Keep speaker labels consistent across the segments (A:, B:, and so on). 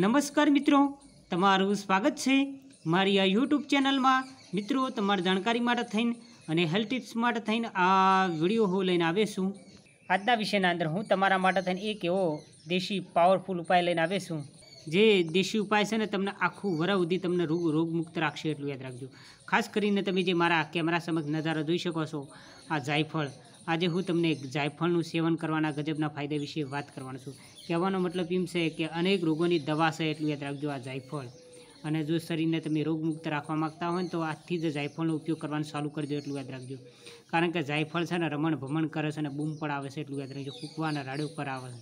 A: નમસ્કાર મિત્રો તમારું સ્વાગત છે મારી આ યુટ્યુબ ચેનલમાં મિત્રો તમારી જાણકારી માટે થઈને અને હેલ્થ ટિપ્સ માટે થઈને આ વિડીયો હું લઈને આવીશું આજના વિષયના અંદર હું તમારા માટે થઈને એક એવો દેશી પાવરફુલ ઉપાય લઈને આવીશું જે દેશી ઉપાય છે ને તમને આખું વરા સુધી તમને રોગ રોગમુક્ત રાખશે એટલું યાદ રાખજો ખાસ કરીને તમે જે મારા કેમેરા સમક્ષ નજારો જોઈ શકો છો આ જાયફળ આજે હું તમને જાયફળનું સેવન કરવાના ગજબના ફાયદા વિશે વાત કરવાનો છું કહેવાનો મતલબ એમ છે કે અનેક રોગોની દવા છે એટલું યાદ રાખજો આ જાયફળ અને જો શરીરને તમે રોગમુક્ત રાખવા માગતા હોય તો આજથી જ જાયફળનો ઉપયોગ કરવાનું ચાલુ કરી દો એટલું યાદ રાખજો કારણ કે જાયફળ છે ને રમણ ભમણ કરે છે અને બૂમ પડાવે છે એટલું યાદ રાખજો ફૂંકવાના ઉપર આવે છે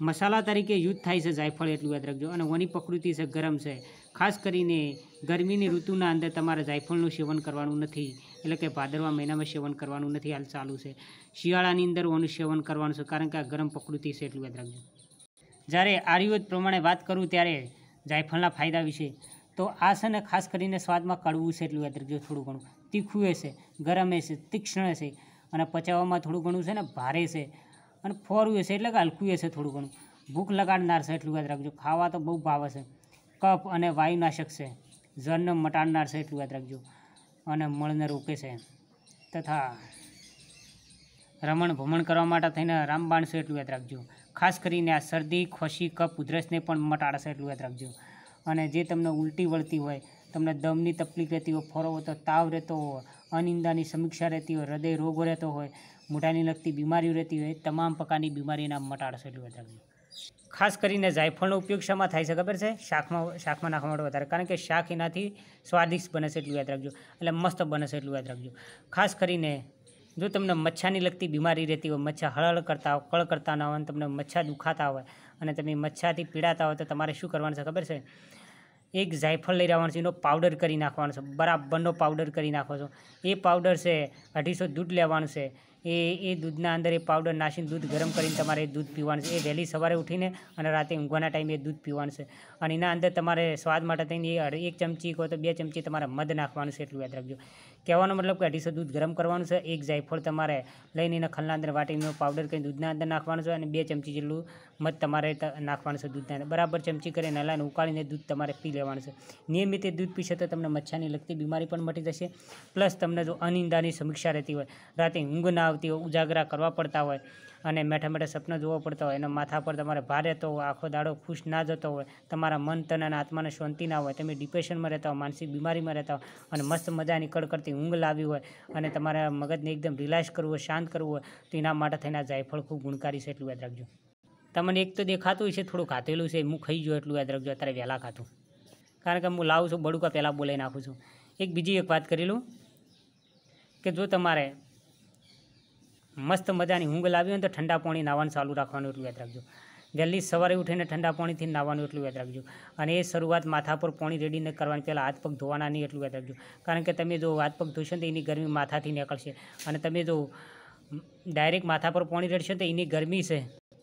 A: મસાલા તરીકે યુઝ થાય છે જાયફળ એટલું યાદ રાખજો અને વની પ્રકૃતિ છે ગરમ છે ખાસ કરીને ગરમીની ઋતુના અંદર તમારે જાયફળનું સેવન કરવાનું નથી એટલે કે ભાદરવા મહિનામાં સેવન કરવાનું નથી હાલ ચાલુ છે શિયાળાની અંદર ઓનું સેવન કરવાનું છે કારણ કે આ ગરમ પ્રકૃતિ છે એટલું યાદ રાખજો જ્યારે આયુર્વેદ પ્રમાણે વાત કરું ત્યારે જાયફળના ફાયદા વિશે તો આ છે ને ખાસ કરીને સ્વાદમાં કડવું છે એટલું યાદ રાખજો થોડું ઘણું તીખું હશે ગરમ હશે તીક્ષ્ણ હશે અને પચાવવામાં થોડું ઘણું છે ને ભારે છે અને ફોરવું હશે એટલે કે હલકુએ છે થોડું ઘણું ભૂખ લગાડનાર છે એટલું યાદ રાખજો ખાવા તો બહુ ભાવે છે કફ અને વાયુનાશક છે જળને મટાડનાર છે એટલું યાદ રાખજો અને મળને રોકે છે તથા રમણ ભમણ કરવા માટે થઈને રામબાણ છે એટલું યાદ રાખજો ખાસ કરીને આ શરદી ખોશી કફ ઉધરસને પણ મટાડશે એટલું યાદ રાખજો અને જે તમને ઉલટી વળતી હોય તમને દમની તકલીફ રહેતી હોય ફોરવો તો તાવ રહેતો હોય અનિંદાની સમીક્ષા રહેતી હોય હૃદય રોગો રહેતો હોય મોઢાને લગતી બીમારીઓ રહેતી હોય તમામ પ્રકારની બીમારીના મટાડશો એટલું વધારે ખાસ કરીને જાયફળનો ઉપયોગ શામાં થાય છે ખબર છે શાકમાં શાકમાં નાખવા માટે વધારે કારણ કે શાક એનાથી સ્વાદિષ્ટ બનશે એટલું યાદ રાખજો એટલે મસ્ત બનશે એટલું યાદ રાખજો ખાસ કરીને જો તમને મચ્છાની લગતી બીમારી રહેતી હોય મચ્છા હળહળ કરતા હોય કળ કરતા ના હોય અને તમને મચ્છા દુખાતા હોય અને તમે મચ્છાથી પીડાતા હોય તો તમારે શું કરવાનું છે ખબર છે એક જાયફળ લઈ રહેવાનું છે એનો પાવડર કરી નાખવાનો છે બરાબરનો પાવડર કરી નાખો છો એ પાવડર છે અઢીસો દૂધ લેવાનું છે એ એ દૂધ ના અંદર એ પાવડર નાખીને દૂધ ગરમ કરીને તમારે દૂધ પીવાનું છે એ વેલી સવારે ઉઠીને અને રાતે ઊંઘવાના ટાઈમે દૂધ પીવાનું છે અને એના અંદર તમારે સ્વાદ માટે એ એક ચમચી કો તો બે ચમચી તમારે મધ નાખવાનું છે એટલું યાદ રાખજો કેવાનો મતલબ કે આટલું દૂધ ગરમ કરવાનું છે એક જાયફલ તમારે લેની ને ખલના અંદર વાટીમાં પાવડર કઈ દૂધના અંદર નાખવાનું છે અને બે ચમચી જેટલું મધ તમારે નાખવાનું છે દૂધના ને બરાબર ચમચી કરીને આલાને ઉકાળીને દૂધ તમારે પી લેવાનું છે નિયમિત દૂધ પી છતા તમને મચ્છાની લગતી બીમારી પણ મટી જશે પ્લસ તમને જો અનિંદ્રાની સમીક્ષા રહેતી હોય રાતે ઊંઘવાના ટાઈમે આવતી હોય ઉજાગરા કરવા પડતા હોય અને મેઠા મેઠા સપના જોવા પડતા હોય એના માથા પર તમારે ભાર રહેતો હોય આખો દાડો ખુશ ના જતો હોય તમારા મન તન અને આત્માને શાંતિ ના હોય તમે ડિપ્રેશનમાં રહેતા હોય માનસિક બીમારીમાં રહેતા હોય અને મસ્ત મજાની કડકડતી ઊંઘ લાવી હોય અને તમારા મગજને એકદમ રિલેક્સ કરવું હોય શાંત કરવું હોય તો એના માટે થઈને જાયફળ ખૂબ ગુણકારી છે એટલું યાદ રાખજો તમને એક તો દેખાતું છે થોડું ખાધેલું છે હું ખાઈ ગયો એટલું યાદ રાખજો અત્યારે વહેલા ખાતું કારણ કે હું લાવું છું બળુકા પહેલાં બોલાવી નાખું છું એક બીજી એક વાત કરી લઉં કે જો તમારે મસ્ત મજાની ઊંઘ લાવી હોય તો ઠંડા પાણી નાવાનું ચાલુ રાખવાનું એટલું યાદ રાખજો વહેલી સવારે ઉઠીને ઠંડા પાણીથી નાવાનું એટલું યાદ રાખજો અને એ શરૂઆત માથા પર પાણી રેડી ન કરવાની પહેલાં હાથ પગ ધોવાના નહીં એટલું યાદ રાખજો કારણ કે તમે જો હાથ પગ ધોશો તો એની ગરમી માથાથી નીકળશે અને તમે જો ડાયરેક્ટ માથા પર પાણી રેડશો તો એની ગરમી છે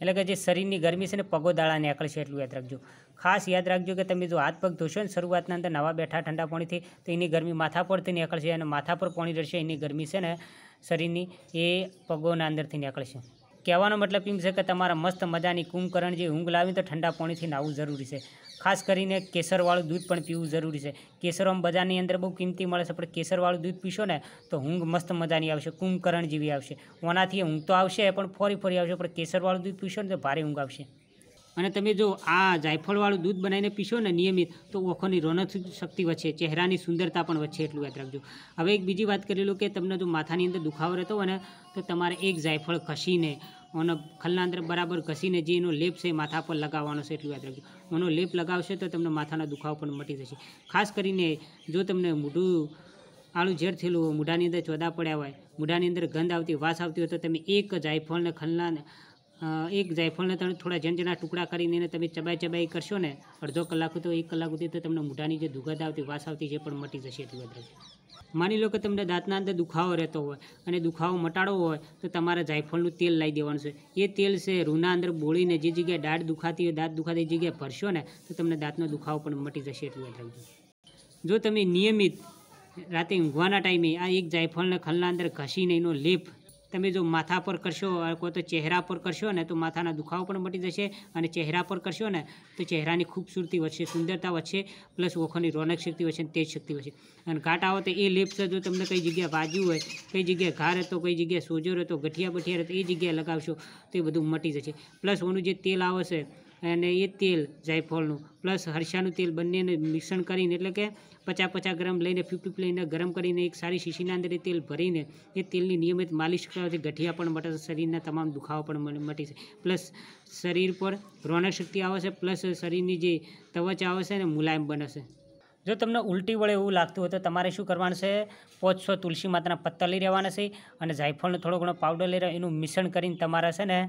A: એટલે કે જે શરીરની ગરમી છે ને પગો દાળાને દાળા છે એટલું યાદ રાખજો ખાસ યાદ રાખજો કે તમે જો હાથ પગ ધોશો ને શરૂઆતના અંદર નવા બેઠા ઠંડા પાણીથી તો એની ગરમી માથા પરથી નીકળશે અને માથા પર પાણી રહેશે એની ગરમી છે ને શરીરની એ પગોના અંદરથી નીકળશે કહેવાનો મતલબ એમ છે કે તમારા મસ્ત મજાની કુંભકરણ જે ઊંઘ લાવી તો ઠંડા પાણીથી નાહવું જરૂરી છે ખાસ કરીને કેસરવાળું દૂધ પણ પીવું જરૂરી છે કેસર બજારની અંદર બહુ કિંમતી મળે છે પણ કેસરવાળું દૂધ પીશો ને તો ઊંઘ મસ્ત મજાની આવશે કુંભકરણ જેવી આવશે ઓનાથી ઊંઘ તો આવશે પણ ફોરી ફોરી આવશે પણ કેસરવાળું દૂધ પીશો ને તો ભારે ઊંઘ આવશે અને તમે જો આ જાયફળવાળું દૂધ બનાવીને પીશો ને નિયમિત તો ઓખોની રોનક શક્તિ વચ્ચે ચહેરાની સુંદરતા પણ વચ્ચે એટલું યાદ રાખજો હવે એક બીજી વાત કરી લો કે તમને જો માથાની અંદર દુખાવો રહેતો હોય ને તો તમારે એક જાયફળ ઘસીને ઓનો ખલના અંદર બરાબર ઘસીને જે એનો લેપ છે માથા પર લગાવવાનો છે એટલું યાદ રાખજો ઓનો લેપ લગાવશે તો તમને માથાનો દુખાવો પણ મટી જશે ખાસ કરીને જો તમને મોઢું આળું ઝેર થયેલું મૂઢાની અંદર ચોદા પડ્યા હોય મોઢાની અંદર ગંધ આવતી વાસ આવતી હોય તો તમે એક જાયફળને ખલના એક જાયફળને તમે થોડા ઝંઝના ટુકડા કરીને એને તમે ચબાઈ ચબાઈ કરશો ને અડધો કલાક તો એક કલાક સુધી તો તમને મૂઢાની જે દુર્ગંધ આવતી વાસ આવતી છે પણ મટી જશે એટલી વધારે માની લો કે તમને દાંતના અંદર દુખાવો રહેતો હોય અને દુખાવો મટાડવો હોય તો તમારે જાયફળનું તેલ લાવી દેવાનું છે એ તેલ છે રૂના અંદર બોળીને જે જગ્યાએ દાંત દુખાતી હોય દાંત દુખાતી જગ્યાએ ભરશો ને તો તમને દાંતનો દુખાવો પણ મટી જશે એટલી વધારે જો તમે નિયમિત રાતે ઊંઘવાના ટાઈમે આ એક જાયફળને ખલના અંદર ઘસીને એનો લેપ તમે જો માથા પર કરશો કોઈ તો ચહેરા પર કરશો ને તો માથાના દુખાવો પણ મટી જશે અને ચહેરા પર કરશો ને તો ચહેરાની ખૂબસૂરતી વધશે સુંદરતા વધશે પ્લસ ઓખોની રોનક શક્તિ વધશે તેજ શક્તિ વધશે અને ઘાટ આવો તો એ લેપ્સ જો તમને કઈ જગ્યાએ વાજ્યું હોય કઈ જગ્યાએ ઘા રહેતો કઈ જગ્યાએ સોજો રહેતો ગઠિયા બઠિયા રહેતો એ જગ્યાએ લગાવશો તો એ બધું મટી જશે પ્લસ ઓનું જે તેલ આવશે અને એ તેલ જાયફળનું પ્લસ હરસાનું તેલ બંનેને મિશ્રણ કરીને એટલે કે પચાસ પચાસ ગ્રામ લઈને ફિફ્ટી લઈને ગરમ કરીને એક સારી શીશીના અંદર તેલ ભરીને એ તેલની નિયમિત માલિશ કરવાથી ગઠિયા પણ મટશે શરીરના તમામ દુખાવો પણ મટી છે પ્લસ શરીર પર રોનક શક્તિ આવશે પ્લસ શરીરની જે ત્વચા આવશે ને મુલાયમ બનશે જો તમને ઉલટી વળે એવું લાગતું હોય તો તમારે શું કરવાનું છે સો તુલસી માતાના પત્તા લઈ રહેવાના છે અને જાયફળનો થોડો ઘણો પાવડર લઈ રહ્યો એનું મિશ્રણ કરીને તમારે છે ને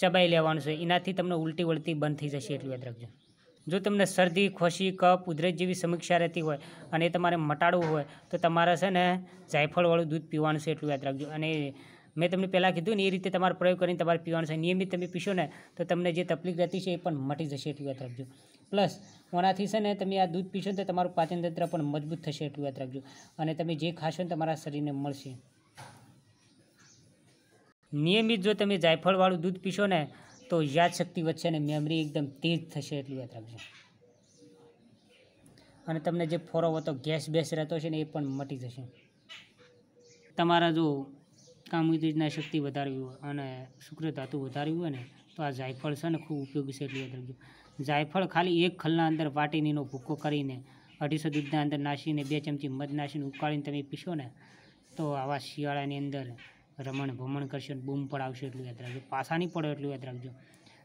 A: ચબાઈ લેવાનું છે એનાથી તમને ઉલટી વળતી બંધ થઈ જશે એટલું યાદ રાખજો જો તમને શરદી ખોશી કપ ઉધરસ જેવી સમીક્ષા રહેતી હોય અને એ તમારે મટાડવું હોય તો તમારે છે ને જાયફળવાળું દૂધ પીવાનું છે એટલું યાદ રાખજો અને મેં તમને પહેલાં કીધું ને એ રીતે તમારે પ્રયોગ કરીને તમારે પીવાનું છે નિયમિત તમે પીશો ને તો તમને જે તકલીફ રહેતી છે એ પણ મટી જશે એટલું યાદ રાખજો પ્લસ ઓનાથી છે ને તમે આ દૂધ પીશો તો તમારું પાચનતંત્ર પણ મજબૂત થશે એટલું યાદ રાખજો અને તમે જે ખાશો ને તમારા શરીરને મળશે નિયમિત જો તમે જાયફળવાળું દૂધ પીશો ને તો યાદશક્તિ વધશે અને મેમરી એકદમ તેજ થશે એટલું યાદ રાખજો અને તમને જે ફોરવો હતો ગેસ બેસ રહેતો છે ને એ પણ મટી જશે તમારા જો કામુતેજના શક્તિ વધારવી હોય અને શુક્ર ધાતુ વધારવી હોય ને તો આ જાયફળ છે ને ખૂબ ઉપયોગી છે એટલું યાદ રાખજો જાયફળ ખાલી એક ખલના અંદર વાટીનીનો ભૂકો કરીને અઢીસો દૂધના અંદર નાસીને બે ચમચી મધ નાસીને ઉકાળીને તમે પીશો ને તો આવા શિયાળાની અંદર રમણ ભમણ કરશો બૂમ પડાવશો એટલું યાદ રાખજો પાસા નહીં પડો એટલું યાદ રાખજો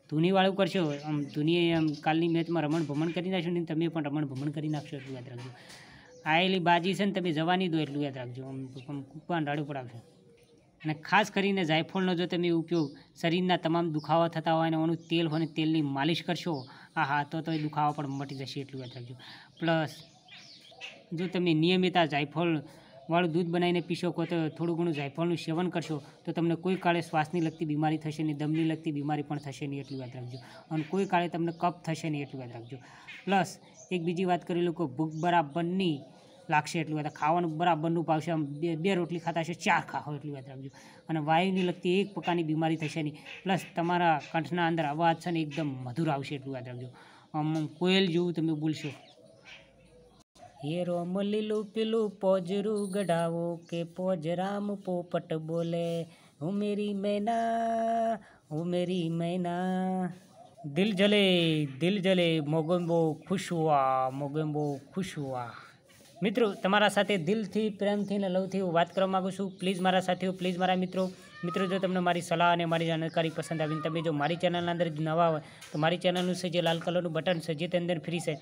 A: ધૂનીવાળું કરશો આમ ધૂનીએ આમ કાલની મેચમાં રમણ ભમણ કરી નાખશો ને તમે પણ રમણ ભમણ કરી નાખશો એટલું યાદ રાખજો આયેલી બાજી છે ને તમે જવાની દો એટલું યાદ રાખજો આમ કૂકવાન રાડું પડાવશો અને ખાસ કરીને જાયફળનો જો તમે ઉપયોગ શરીરના તમામ દુખાવા થતા હોય અને એનું તેલ હોય તેલની માલિશ કરશો આ હા તો તો એ દુખાવા પણ મટી જશે એટલું યાદ રાખજો પ્લસ જો તમે નિયમિત આ જાયફળ વાળું દૂધ બનાવીને પીશો કો તો થોડું ઘણું જાયફળનું સેવન કરશો તો તમને કોઈ કાળે શ્વાસની લગતી બીમારી થશે નહીં દમની લગતી બીમારી પણ થશે નહીં એટલું યાદ રાખજો અને કોઈ કાળે તમને કફ થશે નહીં એટલું યાદ રાખજો પ્લસ એક બીજી વાત કરી લોકો ભૂખ બરાબરની લાગશે એટલું યાદ ખાવાનું બરાબરનું પાવશે આમ બે બે રોટલી ખાતા હશે ચાર ખાઓ એટલું યાદ રાખજો અને વાયુની લગતી એક પ્રકારની બીમારી થશે નહીં પ્લસ તમારા કંઠના અંદર અવાજ છે ને એકદમ મધુર આવશે એટલું યાદ રાખજો આમ કોયલ જેવું તમે બોલશો હેરો મલીલું પીલું પોજરું ગઢાવો કે પોજરામ પોપટ બોલે હું મેરી મૈના હું મેરી મૈના દિલ જલે દિલ જલે મોગેમ્બો ખુશ હુઆ મોગેમ્બો ખુશ હુઆ મિત્રો તમારા સાથે દિલથી પ્રેમથી અને લવથી હું વાત કરવા માગું છું પ્લીઝ મારા સાથીઓ પ્લીઝ મારા મિત્રો મિત્રો જો તમને મારી સલાહ અને મારી જાણકારી પસંદ આવીને તમે જો મારી ચેનલના અંદર નવા હોય તો મારી ચેનલનું છે જે લાલ કલરનું બટન છે જે તેની અંદર ફ્રી છે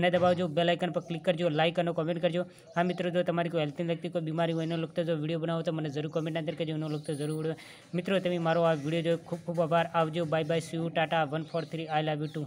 A: એને દબાવજો જો આઇકન પર ક્લિક કરજો લાઇક અને કોમેન્ટ કરજો હા મિત્રો જો તમારી કોઈ હેલ્થને લગતી કોઈ બીમારી હોય એનો લગતો જો વિડીયો બનાવો તો મને જરૂર કોમેન્ટના અંદર કરજો એનો લગતો જરૂર મિત્રો તમે મારો આ વિડીયો જો ખૂબ ખૂબ આભાર આવજો બાય બાય સી ટાટા one four three I love you two